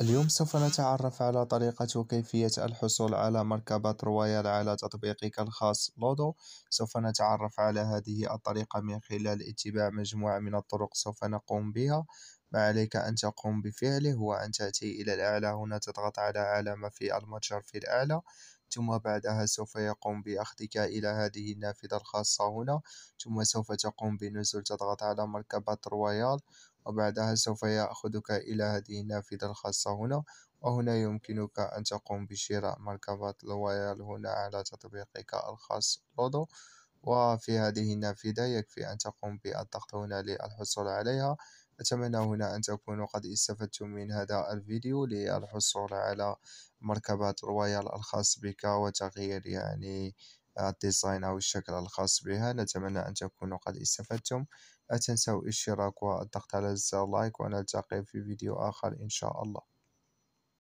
اليوم سوف نتعرف على طريقة وكيفية الحصول على مركبة رويال على تطبيقك الخاص لودو سوف نتعرف على هذه الطريقة من خلال اتباع مجموعة من الطرق سوف نقوم بها ما عليك أن تقوم بفعله هو أن تأتي إلى الأعلى هنا تضغط على علامة في المتجر في الأعلى ثم بعدها سوف يقوم بأخذك إلى هذه النافذة الخاصة هنا ثم سوف تقوم بنزول تضغط على مركبة رويال وبعدها سوف يأخذك إلى هذه النافذة الخاصة هنا وهنا يمكنك أن تقوم بشراء مركبات لويال هنا على تطبيقك الخاص لودو وفي هذه النافذة يكفي أن تقوم بالضغط هنا للحصول عليها أتمنى هنا أن تكونوا قد استفدتم من هذا الفيديو للحصول على مركبات رويال الخاص بك وتغيير يعني الديزاين أو الشكل الخاص بها نتمنى أن تكونوا قد استفدتم لا تنسوا الاشتراك والضغط على زر لايك ونلتقي في فيديو آخر إن شاء الله